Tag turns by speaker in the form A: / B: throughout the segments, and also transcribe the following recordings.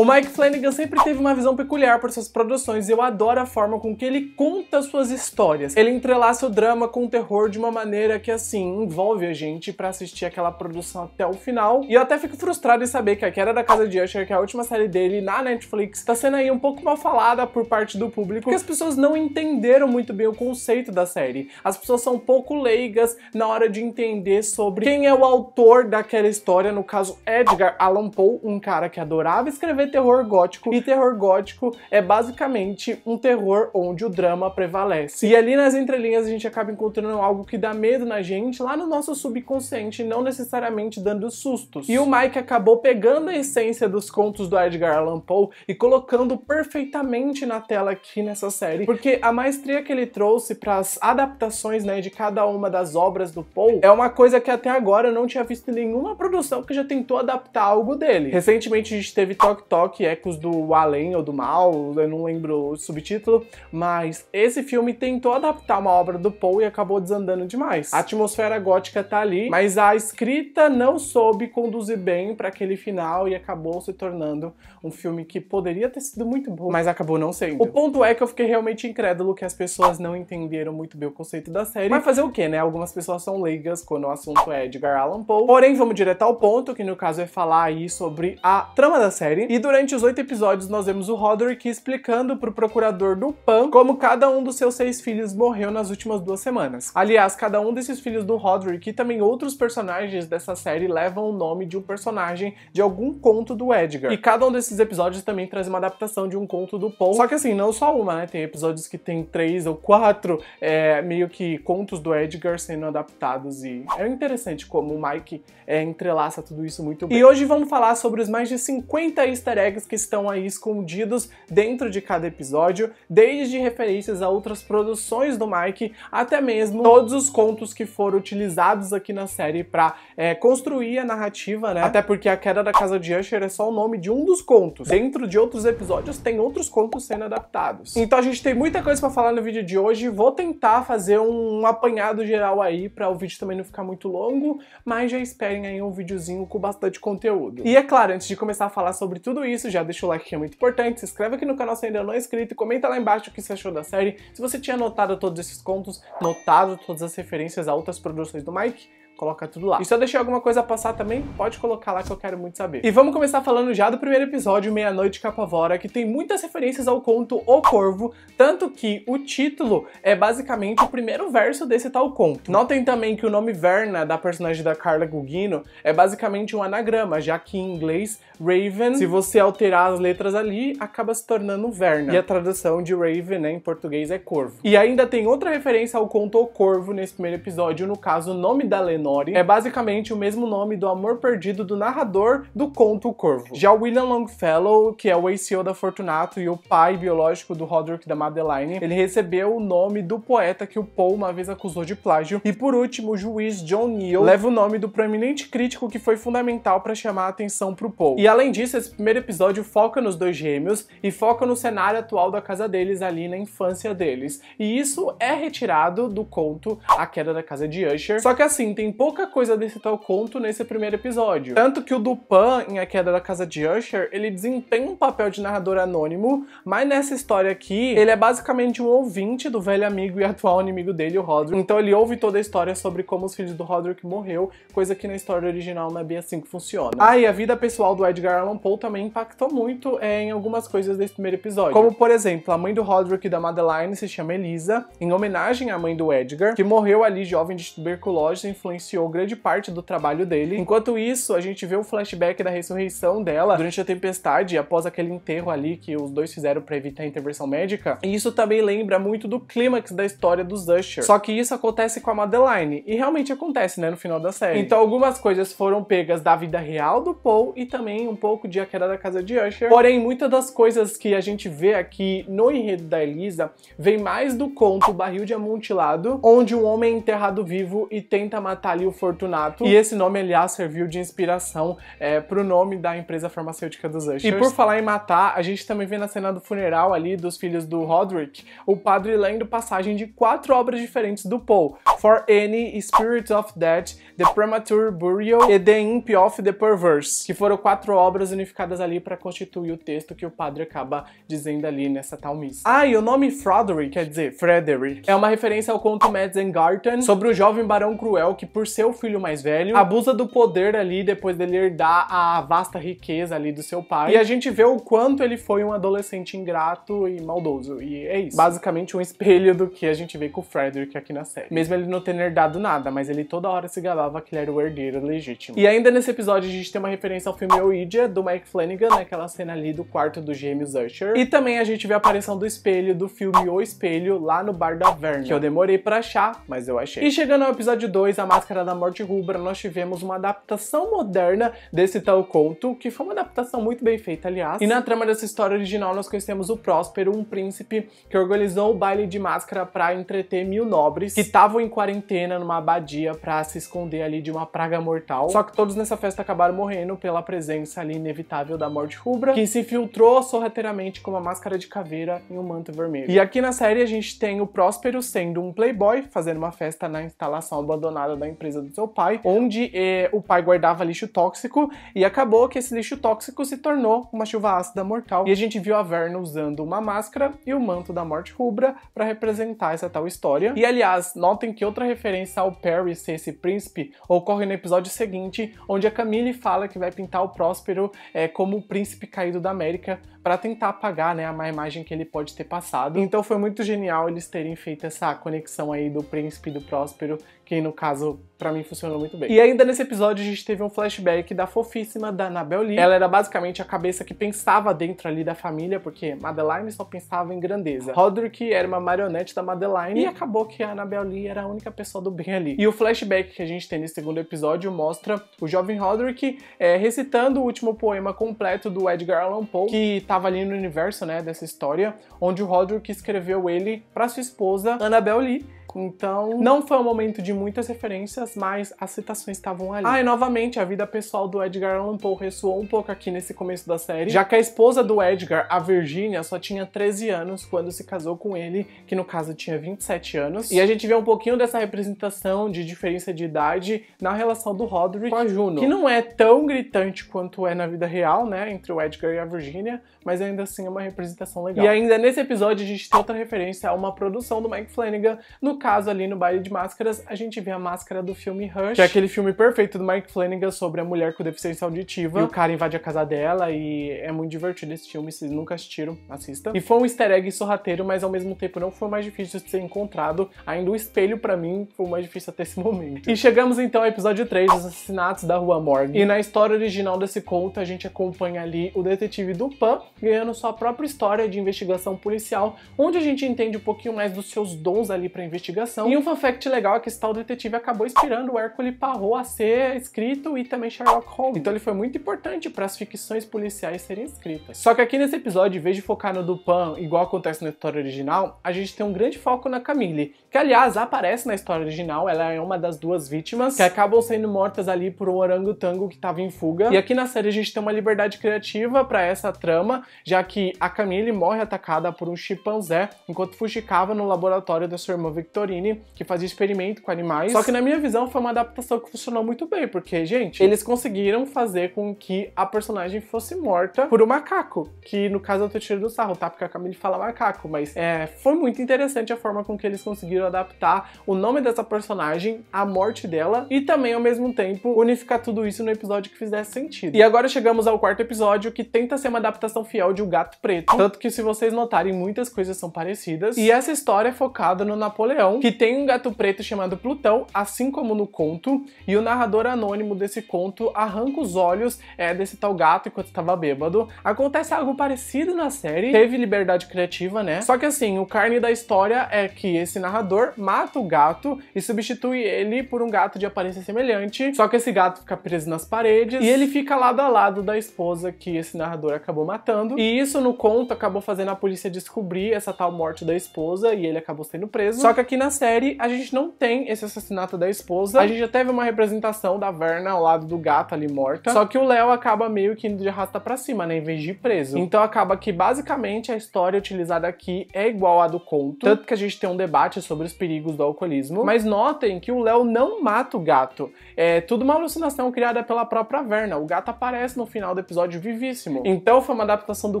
A: O Mike Flanagan sempre teve uma visão peculiar por suas produções e eu adoro a forma com que ele conta suas histórias. Ele entrelaça o drama com o terror de uma maneira que, assim, envolve a gente para assistir aquela produção até o final. E eu até fico frustrado em saber que A Queda da Casa de Usher, que é a última série dele na Netflix, tá sendo aí um pouco mal falada por parte do público, porque as pessoas não entenderam muito bem o conceito da série. As pessoas são um pouco leigas na hora de entender sobre quem é o autor daquela história, no caso Edgar Allan Poe, um cara que adorava escrever terror gótico, e terror gótico é basicamente um terror onde o drama prevalece. E ali nas entrelinhas a gente acaba encontrando algo que dá medo na gente, lá no nosso subconsciente, não necessariamente dando sustos. E o Mike acabou pegando a essência dos contos do Edgar Allan Poe e colocando perfeitamente na tela aqui nessa série, porque a maestria que ele trouxe para as adaptações né, de cada uma das obras do Poe é uma coisa que até agora eu não tinha visto em nenhuma produção que já tentou adaptar algo dele. Recentemente a gente teve Talk Talk que Ecos do Além ou do Mal, eu não lembro o subtítulo, mas esse filme tentou adaptar uma obra do Poe e acabou desandando demais. A atmosfera gótica tá ali, mas a escrita não soube conduzir bem para aquele final e acabou se tornando um filme que poderia ter sido muito bom, mas acabou não sendo. O ponto é que eu fiquei realmente incrédulo que as pessoas não entenderam muito bem o conceito da série. Mas fazer o que, né? Algumas pessoas são leigas quando o assunto é Edgar Allan Poe. Porém, vamos direto ao ponto, que no caso é falar aí sobre a trama da série. E e durante os oito episódios nós vemos o Roderick explicando pro procurador do Pan como cada um dos seus seis filhos morreu nas últimas duas semanas. Aliás, cada um desses filhos do Roderick e também outros personagens dessa série levam o nome de um personagem de algum conto do Edgar. E cada um desses episódios também traz uma adaptação de um conto do Paul. Só que assim, não só uma, né? Tem episódios que tem três ou quatro é, meio que contos do Edgar sendo adaptados e é interessante como o Mike é, entrelaça tudo isso muito bem. E hoje vamos falar sobre os mais de 50 easter eggs que estão aí escondidos dentro de cada episódio, desde referências a outras produções do Mike, até mesmo todos os contos que foram utilizados aqui na série para é, construir a narrativa, né? Até porque a queda da casa de Usher é só o nome de um dos contos. Dentro de outros episódios tem outros contos sendo adaptados. Então a gente tem muita coisa para falar no vídeo de hoje. Vou tentar fazer um apanhado geral aí para o vídeo também não ficar muito longo, mas já esperem aí um videozinho com bastante conteúdo. E é claro, antes de começar a falar sobre tudo tudo isso, já deixa o like que é muito importante, se inscreve aqui no canal se ainda não é inscrito e comenta lá embaixo o que você achou da série, se você tinha notado todos esses contos, notado todas as referências a outras produções do Mike, coloca tudo lá. E se eu deixei alguma coisa passar também, pode colocar lá que eu quero muito saber. E vamos começar falando já do primeiro episódio, Meia Noite Capavora, que tem muitas referências ao conto O Corvo, tanto que o título é basicamente o primeiro verso desse tal conto. Notem também que o nome Verna, da personagem da Carla Gugino, é basicamente um anagrama, já que em inglês, Raven, se você alterar as letras ali, acaba se tornando Verna. E a tradução de Raven né, em português é corvo. E ainda tem outra referência ao conto O Corvo nesse primeiro episódio, no caso, o nome da Lenore é basicamente o mesmo nome do amor perdido do narrador do conto Corvo. Já William Longfellow, que é o ACO da Fortunato e o pai biológico do Roderick da Madeline, ele recebeu o nome do poeta que o Poe uma vez acusou de plágio. E por último, o juiz John Neal leva o nome do proeminente crítico que foi fundamental para chamar a atenção pro Poe. E além disso, esse primeiro episódio foca nos dois gêmeos e foca no cenário atual da casa deles ali na infância deles. E isso é retirado do conto A Queda da Casa de Usher. Só que assim, tem pouca coisa desse tal conto nesse primeiro episódio. Tanto que o Dupin, em A Queda da Casa de Usher, ele desempenha um papel de narrador anônimo, mas nessa história aqui, ele é basicamente um ouvinte do velho amigo e atual inimigo dele, o Roderick. Então ele ouve toda a história sobre como os filhos do Roderick morreu, coisa que na história original não é bem assim que funciona. Ah, e a vida pessoal do Edgar Allan Poe também impactou muito é, em algumas coisas desse primeiro episódio. Como, por exemplo, a mãe do Roderick e da Madeline se chama Elisa, em homenagem à mãe do Edgar, que morreu ali jovem de tuberculose influenciada influenciou grande parte do trabalho dele. Enquanto isso, a gente vê um flashback da ressurreição dela durante a tempestade, após aquele enterro ali que os dois fizeram para evitar a intervenção médica. E isso também lembra muito do clímax da história dos Usher. Só que isso acontece com a Madeline, e realmente acontece, né, no final da série. Então algumas coisas foram pegas da vida real do Paul e também um pouco de A Queda da Casa de Usher. Porém, muitas das coisas que a gente vê aqui no enredo da Elisa vem mais do conto Barril de Amontilado, onde um homem é enterrado vivo e tenta matar Tá ali o Fortunato. E esse nome, aliás, serviu de inspiração é, pro nome da empresa farmacêutica dos Ushers. E por falar em matar, a gente também vê na cena do funeral ali dos filhos do Roderick, o padre lendo passagem de quatro obras diferentes do Paul. For Any, Spirit of Death, The Premature Burial e The Imp of the Perverse, que foram quatro obras unificadas ali para constituir o texto que o padre acaba dizendo ali nessa tal missa. Ah, e o nome Froderick, quer dizer, Frederick, é uma referência ao conto Mads Garten sobre o jovem barão cruel que, por ser o filho mais velho, abusa do poder ali depois dele herdar a vasta riqueza ali do seu pai. E a gente vê o quanto ele foi um adolescente ingrato e maldoso. E é isso. Basicamente um espelho do que a gente vê com o Frederick aqui na série. Mesmo ele não tendo herdado nada, mas ele toda hora se galava que ele era o herdeiro legítimo. E ainda nesse episódio a gente tem uma referência ao filme Ouija, do Mike Flanagan, naquela né, cena ali do quarto do gêmeos Usher. E também a gente vê a aparição do espelho do filme O Espelho, lá no bar da Verna, que eu demorei pra achar, mas eu achei. E chegando ao episódio 2, a máscara Máscara da Morte Rubra, nós tivemos uma adaptação moderna desse tal conto, que foi uma adaptação muito bem feita, aliás. E na trama dessa história original, nós conhecemos o Próspero, um príncipe que organizou o baile de máscara para entreter mil nobres que estavam em quarentena numa abadia para se esconder ali de uma praga mortal. Só que todos nessa festa acabaram morrendo pela presença ali inevitável da Morte Rubra, que se filtrou sorrateiramente com uma máscara de caveira e um manto vermelho. E aqui na série a gente tem o Próspero sendo um playboy, fazendo uma festa na instalação abandonada da empresa do seu pai, onde eh, o pai guardava lixo tóxico e acabou que esse lixo tóxico se tornou uma chuva ácida mortal. E a gente viu a Verna usando uma máscara e o manto da morte rubra para representar essa tal história. E aliás, notem que outra referência ao Perry ser esse príncipe ocorre no episódio seguinte, onde a Camille fala que vai pintar o Próspero eh, como o príncipe caído da América para tentar apagar né, a má imagem que ele pode ter passado. Então foi muito genial eles terem feito essa conexão aí do príncipe e do Próspero, que no caso para mim funcionou muito bem. E ainda nesse episódio a gente teve um flashback da fofíssima da Annabel Lee. Ela era basicamente a cabeça que pensava dentro ali da família, porque Madeline só pensava em grandeza. Roderick era uma marionete da Madeline e acabou que a Annabel Lee era a única pessoa do bem ali. E o flashback que a gente tem nesse segundo episódio mostra o jovem Roderick é, recitando o último poema completo do Edgar Allan Poe, que estava ali no universo, né, dessa história, onde o Roderick escreveu ele para sua esposa Annabel Lee, então, não foi um momento de muitas referências, mas as citações estavam ali. Ah, e novamente, a vida pessoal do Edgar Allan Poe ressoou um pouco aqui nesse começo da série, já que a esposa do Edgar, a Virginia, só tinha 13 anos quando se casou com ele, que no caso tinha 27 anos. E a gente vê um pouquinho dessa representação de diferença de idade na relação do Roderick com a Juno, que não é tão gritante quanto é na vida real, né, entre o Edgar e a Virginia, mas ainda assim é uma representação legal. E ainda nesse episódio a gente tem outra referência a uma produção do Mike Flanagan, no caso, ali no baile de máscaras, a gente vê a máscara do filme Rush, que é aquele filme perfeito do Mike Flanagan sobre a mulher com deficiência auditiva. E o cara invade a casa dela e é muito divertido esse filme. Se nunca assistiram, assista. E foi um easter egg sorrateiro, mas ao mesmo tempo não foi mais difícil de ser encontrado. Ainda o espelho, para mim, foi o mais difícil até esse momento. E chegamos então ao episódio 3, Os assassinatos da Rua Morgue. E na história original desse conto, a gente acompanha ali o detetive Dupin, ganhando sua própria história de investigação policial, onde a gente entende um pouquinho mais dos seus dons ali para investigar investigação. E um fun fact legal é que esse tal detetive acabou inspirando o Hercule Poirot a ser escrito e também Sherlock Holmes. Então ele foi muito importante para as ficções policiais serem escritas. Só que aqui nesse episódio, em vez de focar no Dupin, igual acontece na história original, a gente tem um grande foco na Camille, que aliás aparece na história original, ela é uma das duas vítimas que acabam sendo mortas ali por um orangotango que estava em fuga. E aqui na série a gente tem uma liberdade criativa para essa trama, já que a Camille morre atacada por um chimpanzé enquanto fuxicava no laboratório da sua irmã Victoria Victorini, que fazia experimento com animais. Só que na minha visão foi uma adaptação que funcionou muito bem, porque, gente, eles conseguiram fazer com que a personagem fosse morta por um macaco, que no caso eu é tô tirando sarro, tá? Porque a Camille fala macaco, mas é, foi muito interessante a forma com que eles conseguiram adaptar o nome dessa personagem, a morte dela e também ao mesmo tempo unificar tudo isso no episódio que fizesse sentido. E agora chegamos ao quarto episódio que tenta ser uma adaptação fiel de O Gato Preto, tanto que se vocês notarem muitas coisas são parecidas. E essa história é focada no Napoleão Plutão, que tem um gato preto chamado Plutão, assim como no conto, e o narrador anônimo desse conto arranca os olhos é, desse tal gato enquanto estava bêbado. Acontece algo parecido na série, teve liberdade criativa, né? Só que assim, o carne da história é que esse narrador mata o gato e substitui ele por um gato de aparência semelhante, só que esse gato fica preso nas paredes e ele fica lado a lado da esposa que esse narrador acabou matando. E isso no conto acabou fazendo a polícia descobrir essa tal morte da esposa e ele acabou sendo preso. Só que aqui na série a gente não tem esse assassinato da esposa. A gente já teve uma representação da Verna ao lado do gato ali morta. Só que o Léo acaba meio que indo de rasta pra cima, né? Em vez de ir preso. Então acaba que basicamente a história utilizada aqui é igual à do conto. Tanto que a gente tem um debate sobre os perigos do alcoolismo. Mas notem que o Léo não mata o gato. É tudo uma alucinação criada pela própria Verna. O gato aparece no final do episódio vivíssimo. Então foi uma adaptação do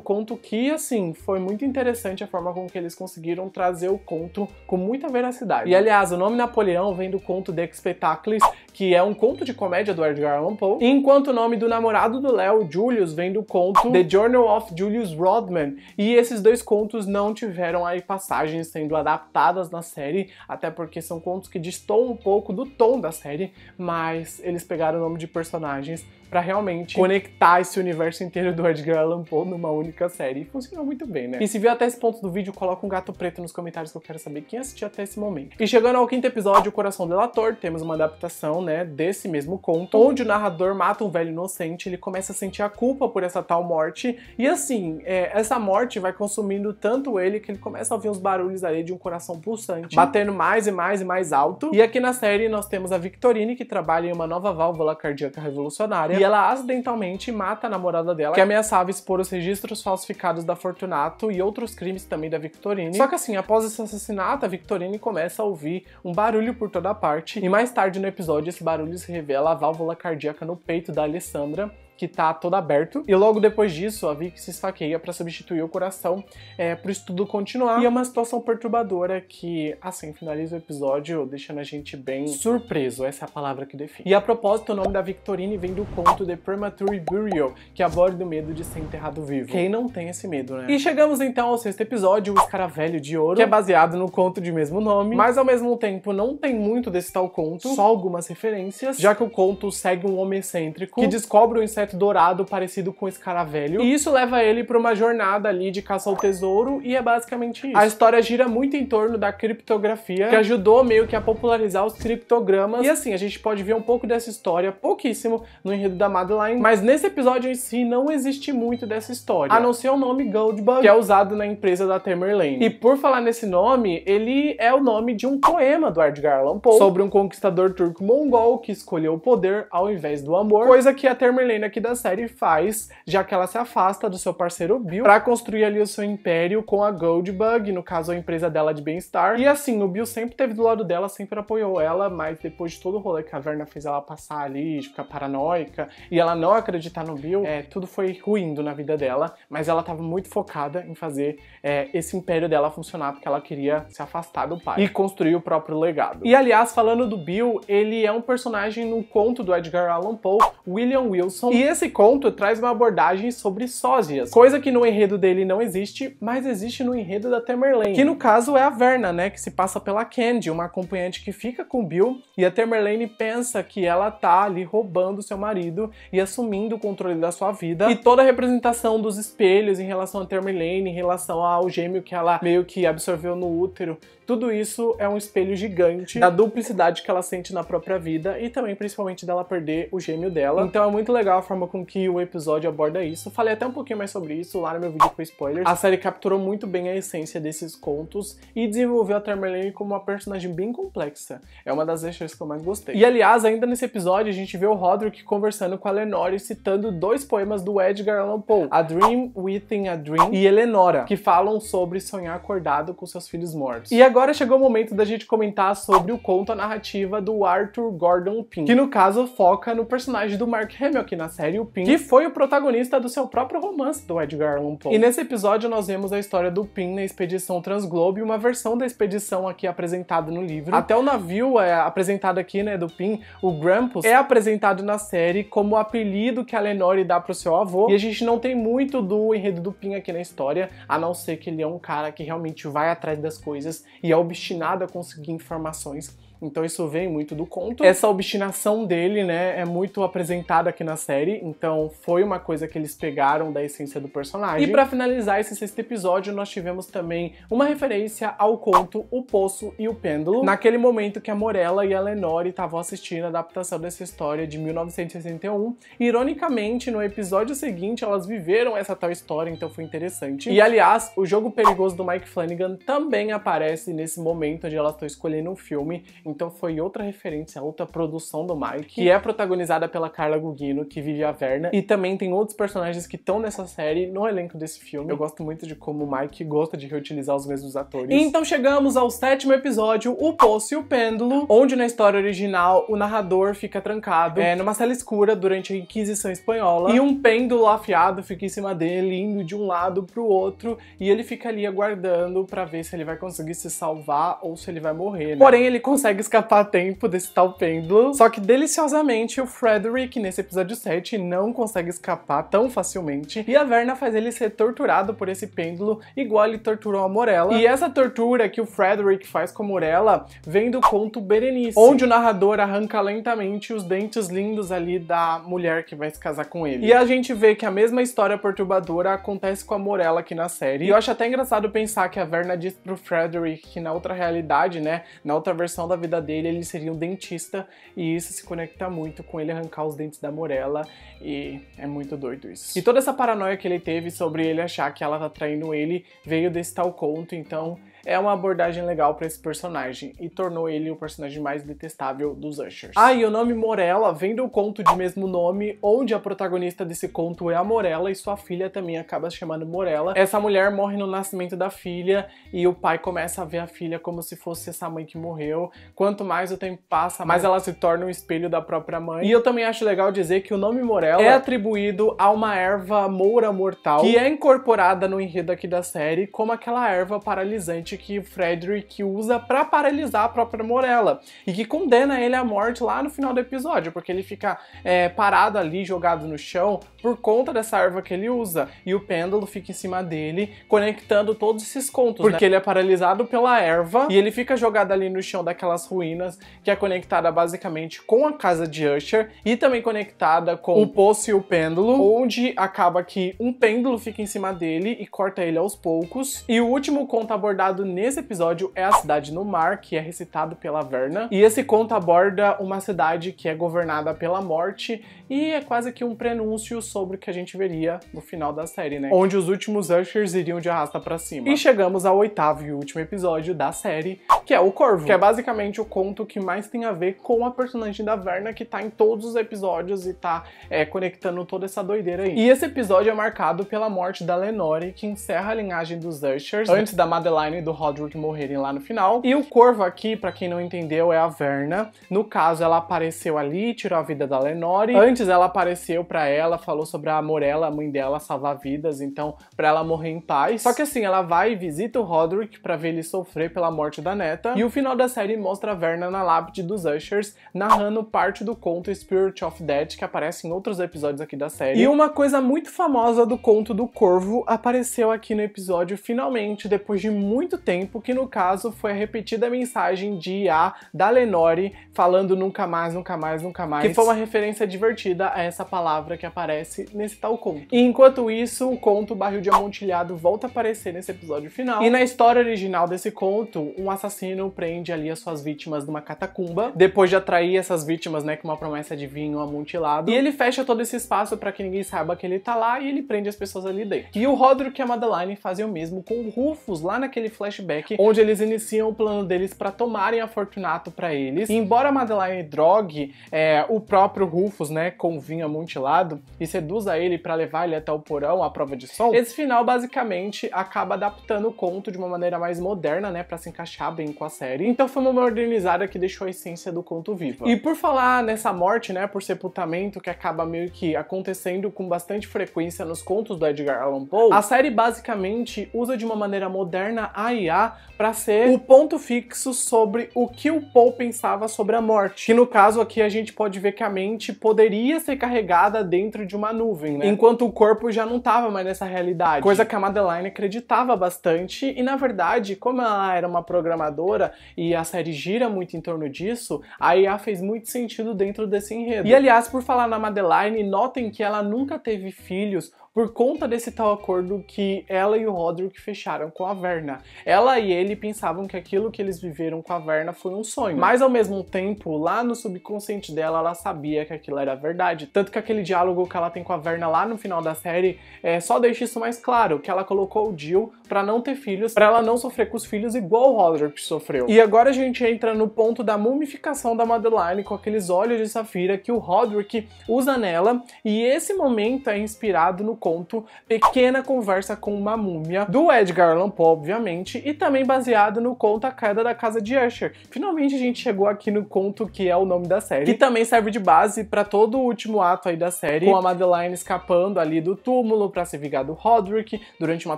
A: conto que, assim, foi muito interessante a forma com que eles conseguiram trazer o conto com muita veracidade. E aliás, o nome Napoleão vem do conto The Spectacles, que é um conto de comédia do Edgar Allan Poe, enquanto o nome do namorado do Léo, Julius, vem do conto The Journal of Julius Rodman. E esses dois contos não tiveram aí passagens sendo adaptadas na série, até porque são contos que distoam um pouco do tom da série, mas eles pegaram o nome de personagens para realmente conectar esse universo inteiro do Edgar Allan Poe numa única série. E funcionou muito bem, né? E se viu até esse ponto do vídeo, coloca um gato preto nos comentários que eu quero saber quem assistiu até esse momento. E chegando ao quinto episódio, O Coração Delator, temos uma adaptação, né, desse mesmo conto, onde o narrador mata um velho inocente, ele começa a sentir a culpa por essa tal morte, e assim, é, essa morte vai consumindo tanto ele que ele começa a ouvir uns barulhos ali de um coração pulsante, batendo mais e mais e mais alto. E aqui na série nós temos a Victorine, que trabalha em uma nova válvula cardíaca revolucionária, e ela acidentalmente mata a namorada dela, que ameaçava expor os registros falsificados da Fortunato e outros crimes também da Victorine. Só que assim, após esse assassinato, a Victorine começa a ouvir um barulho por toda parte, e mais tarde no episódio esse barulho se revela a válvula cardíaca no peito da Alessandra, que está todo aberto. E logo depois disso, a Vic se esfaqueia para substituir o coração é, para o estudo continuar. E é uma situação perturbadora que, assim, finaliza o episódio deixando a gente bem surpreso. Essa é a palavra que define. E a propósito, o nome da Victorine vem do conto The Premature Burial, que aborda o medo de ser enterrado vivo. Quem não tem esse medo, né? E chegamos então ao sexto episódio, O Escaravelho de Ouro, que é baseado no conto de mesmo nome, mas ao mesmo tempo não tem muito desse tal conto, só algumas referências, já que o conto segue um homem excêntrico que descobre o inseto objeto dourado parecido com escaravelho, e isso leva ele para uma jornada ali de caça ao tesouro, e é basicamente isso. A história gira muito em torno da criptografia, que ajudou meio que a popularizar os criptogramas, e assim, a gente pode ver um pouco dessa história, pouquíssimo, no enredo da Madeline, mas nesse episódio em si não existe muito dessa história, a não ser o nome Goldbug, que é usado na empresa da Tamerlane. E por falar nesse nome, ele é o nome de um poema do Edgar Allan Poe, sobre um conquistador turco-mongol que escolheu o poder ao invés do amor, coisa que a Tamerlane aqui que da série faz, já que ela se afasta do seu parceiro Bill para construir ali o seu império com a Goldbug, no caso a empresa dela de bem-estar. E assim, o Bill sempre teve do lado dela, sempre apoiou ela, mas depois de todo o rolê que a Verna fez ela passar ali, ficar paranoica e ela não acreditar no Bill, é, tudo foi ruindo na vida dela, mas ela estava muito focada em fazer é, esse império dela funcionar, porque ela queria se afastar do pai e construir o próprio legado. E aliás, falando do Bill, ele é um personagem no conto do Edgar Allan Poe, William Wilson, e esse conto traz uma abordagem sobre sósias, coisa que no enredo dele não existe, mas existe no enredo da Tamerlane, que no caso é a Verna, né, que se passa pela Candy, uma acompanhante que fica com Bill, e a Tamerlane pensa que ela tá ali roubando seu marido e assumindo o controle da sua vida, e toda a representação dos espelhos em relação a Tamerlane, em relação ao gêmeo que ela meio que absorveu no útero, tudo isso é um espelho gigante da duplicidade que ela sente na própria vida e também principalmente dela perder o gêmeo dela. Então é muito legal a forma com que o episódio aborda isso. Falei até um pouquinho mais sobre isso lá no meu vídeo com spoilers. A série capturou muito bem a essência desses contos e desenvolveu a Tamerlane como uma personagem bem complexa. É uma das extras que eu mais gostei. E aliás, ainda nesse episódio a gente vê o Roderick conversando com a Lenore citando dois poemas do Edgar Allan Poe, A Dream Within a Dream e Eleonora, que falam sobre sonhar acordado com seus filhos mortos. E agora agora chegou o momento da gente comentar sobre o conto, a narrativa do Arthur Gordon Pym, que no caso foca no personagem do Mark Hamill aqui na série, o Pym, que foi o protagonista do seu próprio romance do Edgar Allan Poe. E nesse episódio nós vemos a história do Pym na expedição Transglobe, uma versão da expedição aqui apresentada no livro. Até o navio é apresentado aqui, né, do Pym, o Grampus, é apresentado na série como o apelido que a Lenore dá pro seu avô, e a gente não tem muito do enredo do Pym aqui na história, a não ser que ele é um cara que realmente vai atrás das coisas e e é obstinado a conseguir informações então isso vem muito do conto. É. Essa obstinação dele, né, é muito apresentada aqui na série, então foi uma coisa que eles pegaram da essência do personagem. E para finalizar esse sexto episódio, nós tivemos também uma referência ao conto O Poço e o Pêndulo, naquele momento que a Morella e a Lenore estavam assistindo a adaptação dessa história de 1961. Ironicamente, no episódio seguinte, elas viveram essa tal história, então foi interessante. E aliás, o jogo perigoso do Mike Flanagan também aparece nesse momento onde elas estão escolhendo um filme. Então foi outra referência, outra produção do Mike, que é protagonizada pela Carla Gugino, que vive a Verna. E também tem outros personagens que estão nessa série, no elenco desse filme. Eu gosto muito de como o Mike gosta de reutilizar os mesmos atores. então chegamos ao sétimo episódio, O Poço e o Pêndulo, onde na história original o narrador fica trancado é, numa cela escura durante a Inquisição Espanhola e um pêndulo afiado fica em cima dele, indo de um lado pro outro, e ele fica ali aguardando para ver se ele vai conseguir se salvar ou se ele vai morrer. Né? Porém, ele consegue consegue escapar a tempo desse tal pêndulo. Só que deliciosamente o Frederick, nesse episódio 7, não consegue escapar tão facilmente. E a Verna faz ele ser torturado por esse pêndulo, igual ele torturou a Morella. E essa tortura que o Frederick faz com a Morella vem do conto Berenice, onde o narrador arranca lentamente os dentes lindos ali da mulher que vai se casar com ele. E a gente vê que a mesma história perturbadora acontece com a Morella aqui na série. E eu acho até engraçado pensar que a Verna diz pro Frederick que na outra realidade, né, na outra versão da vida vida dele ele seria um dentista e isso se conecta muito com ele arrancar os dentes da Morella e é muito doido isso. E toda essa paranoia que ele teve sobre ele achar que ela tá traindo ele veio desse tal conto, então é uma abordagem legal para esse personagem e tornou ele o personagem mais detestável dos Ushers. Ah, e o nome Morella vem do conto de mesmo nome, onde a protagonista desse conto é a Morella e sua filha também acaba se chamando Morella. Essa mulher morre no nascimento da filha e o pai começa a ver a filha como se fosse essa mãe que morreu. Quanto mais o tempo passa, mais ela se torna um espelho da própria mãe. E eu também acho legal dizer que o nome Morella é atribuído a uma erva moura mortal que é incorporada no enredo aqui da série como aquela erva paralisante que o Frederick usa para paralisar a própria Morella e que condena ele à morte lá no final do episódio, porque ele fica é, parado ali, jogado no chão, por conta dessa erva que ele usa. E o pêndulo fica em cima dele, conectando todos esses contos. Porque né? ele é paralisado pela erva e ele fica jogado ali no chão daquelas ruínas, que é conectada basicamente com a casa de Usher e também conectada com o poço e o pêndulo, onde acaba que um pêndulo fica em cima dele e corta ele aos poucos. E o último conto abordado nesse episódio é a Cidade no Mar, que é recitado pela Verna. E esse conto aborda uma cidade que é governada pela morte e é quase que um prenúncio sobre o que a gente veria no final da série, né? Onde os últimos Ushers iriam de arrasta pra cima. E chegamos ao oitavo e último episódio da série, que é O Corvo, que é basicamente o conto que mais tem a ver com a personagem da Verna, que tá em todos os episódios e tá é, conectando toda essa doideira aí. E esse episódio é marcado pela morte da Lenore, que encerra a linhagem dos Ushers, antes da Madeline e do Roderick morrerem lá no final. E o Corvo aqui, para quem não entendeu, é a Verna. No caso, ela apareceu ali, tirou a vida da Lenore, antes antes ela apareceu para ela, falou sobre a Morella, a mãe dela, salvar vidas, então para ela morrer em paz. Só que assim, ela vai e visita o Roderick para ver ele sofrer pela morte da neta. E o final da série mostra a Verna na lápide dos Ushers, narrando parte do conto Spirit of Death que aparece em outros episódios aqui da série. E uma coisa muito famosa do conto do Corvo apareceu aqui no episódio finalmente, depois de muito tempo, que no caso foi a repetida mensagem de A da Lenore falando nunca mais, nunca mais, nunca mais, que foi uma referência divertida sentida a essa palavra que aparece nesse tal conto. E enquanto isso, o conto Barril de Amontilhado volta a aparecer nesse episódio final. E na história original desse conto, um assassino prende ali as suas vítimas numa catacumba, depois de atrair essas vítimas, né, com uma promessa de vinho amontilhado. E ele fecha todo esse espaço para que ninguém saiba que ele tá lá e ele prende as pessoas ali dentro. E o Roderick e a Madeline fazem o mesmo com o Rufus lá naquele flashback, onde eles iniciam o plano deles para tomarem a Fortunato para eles. E embora a Madeline drogue, é, o próprio Rufus, né, com vinho amontilado e seduza ele para levar ele até o porão à prova de som, esse final basicamente acaba adaptando o conto de uma maneira mais moderna, né, para se encaixar bem com a série. Então foi uma modernizada que deixou a essência do conto viva. E por falar nessa morte, né, por sepultamento que acaba meio que acontecendo com bastante frequência nos contos do Edgar Allan Poe, a série basicamente usa de uma maneira moderna a IA para ser o ponto fixo sobre o que o Paul pensava sobre a morte. Que no caso aqui a gente pode ver que a mente poderia ser carregada dentro de uma nuvem, né? Enquanto o corpo já não estava mais nessa realidade. Coisa que a Madeline acreditava bastante e na verdade, como ela era uma programadora e a série gira muito em torno disso, a IA fez muito sentido dentro desse enredo. E aliás, por falar na Madeline, notem que ela nunca teve filhos por conta desse tal acordo que ela e o Roderick fecharam com a Verna. Ela e ele pensavam que aquilo que eles viveram com a Verna foi um sonho, mas ao mesmo tempo, lá no subconsciente dela, ela sabia que aquilo era verdade. Tanto que aquele diálogo que ela tem com a Verna lá no final da série é, só deixa isso mais claro, que ela colocou o Jill para não ter filhos, para ela não sofrer com os filhos igual o Roderick sofreu. E agora a gente entra no ponto da mumificação da Madeline com aqueles olhos de safira que o Roderick usa nela, e esse momento é inspirado no conto Pequena Conversa com uma Múmia, do Edgar Allan Poe, obviamente, e também baseado no conto A Queda da Casa de Usher. Finalmente a gente chegou aqui no conto que é o nome da série, que também serve de base para todo o último ato aí da série, com a Madeline escapando ali do túmulo para se vingar do Roderick durante uma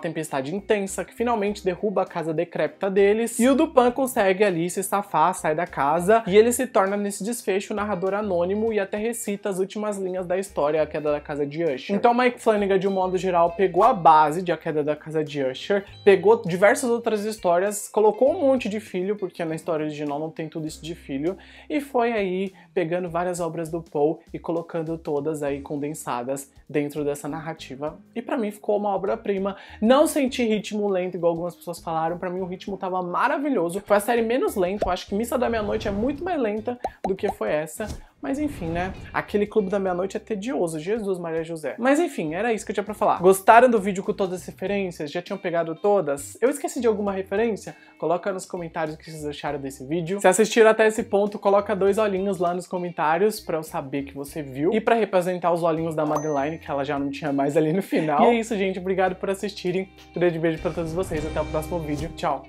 A: tempestade intensa que finalmente derruba a casa decrépita deles, e o Dupan consegue ali se safar, sai da casa, e ele se torna nesse desfecho narrador anônimo e até recita as últimas linhas da história A Queda da Casa de Usher. Então Mike Flanagan de um modo geral, pegou a base de A Queda da Casa de Usher, pegou diversas outras histórias, colocou um monte de filho, porque na história original não tem tudo isso de filho, e foi aí pegando várias obras do Poe e colocando todas aí condensadas dentro dessa narrativa. E para mim ficou uma obra-prima. Não senti ritmo lento, igual algumas pessoas falaram, para mim o ritmo tava maravilhoso. Foi a série menos lenta, eu acho que Missa da Meia-Noite é muito mais lenta do que foi essa, mas enfim, né? Aquele clube da meia-noite é tedioso, Jesus Maria José. Mas enfim, era isso que eu tinha pra falar. Gostaram do vídeo com todas as referências? Já tinham pegado todas? Eu esqueci de alguma referência? Coloca nos comentários o que vocês acharam desse vídeo. Se assistiram até esse ponto, coloca dois olhinhos lá nos comentários pra eu saber que você viu. E pra representar os olhinhos da Madeline, que ela já não tinha mais ali no final. E é isso, gente. Obrigado por assistirem. Um grande beijo pra todos vocês. Até o próximo vídeo. Tchau!